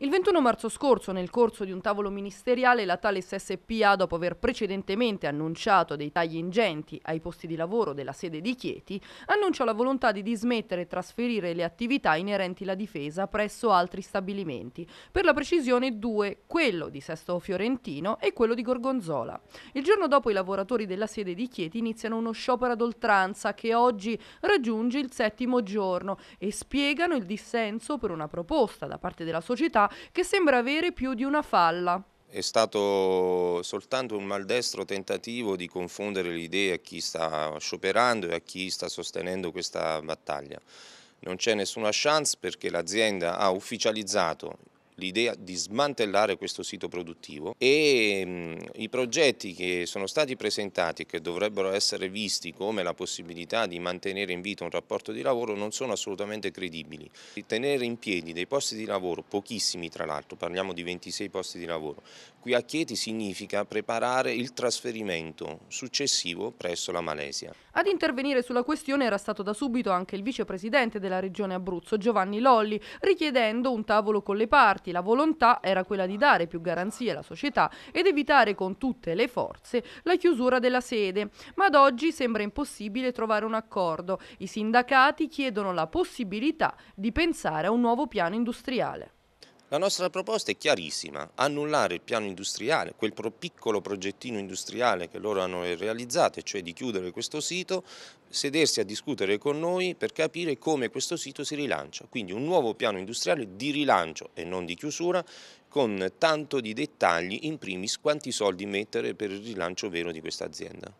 Il 21 marzo scorso, nel corso di un tavolo ministeriale, la Thales SPA, dopo aver precedentemente annunciato dei tagli ingenti ai posti di lavoro della sede di Chieti, annuncia la volontà di dismettere e trasferire le attività inerenti alla difesa presso altri stabilimenti, per la precisione due, quello di Sesto Fiorentino e quello di Gorgonzola. Il giorno dopo i lavoratori della sede di Chieti iniziano uno sciopero ad oltranza che oggi raggiunge il settimo giorno e spiegano il dissenso per una proposta da parte della società che sembra avere più di una falla. È stato soltanto un maldestro tentativo di confondere le idee a chi sta scioperando e a chi sta sostenendo questa battaglia. Non c'è nessuna chance perché l'azienda ha ufficializzato l'idea di smantellare questo sito produttivo e mh, mm, i progetti che sono stati presentati e che dovrebbero essere visti come la possibilità di mantenere in vita un rapporto di lavoro non sono assolutamente credibili. Tenere in piedi dei posti di lavoro, pochissimi tra l'altro, parliamo di 26 posti di lavoro, qui a Chieti significa preparare il trasferimento successivo presso la Malesia. Ad intervenire sulla questione era stato da subito anche il vicepresidente della regione Abruzzo, Giovanni Lolli, richiedendo un tavolo con le parti Infatti la volontà era quella di dare più garanzie alla società ed evitare con tutte le forze la chiusura della sede, ma ad oggi sembra impossibile trovare un accordo. I sindacati chiedono la possibilità di pensare a un nuovo piano industriale. La nostra proposta è chiarissima, annullare il piano industriale, quel piccolo progettino industriale che loro hanno realizzato, cioè di chiudere questo sito, sedersi a discutere con noi per capire come questo sito si rilancia. Quindi un nuovo piano industriale di rilancio e non di chiusura con tanto di dettagli in primis quanti soldi mettere per il rilancio vero di questa azienda.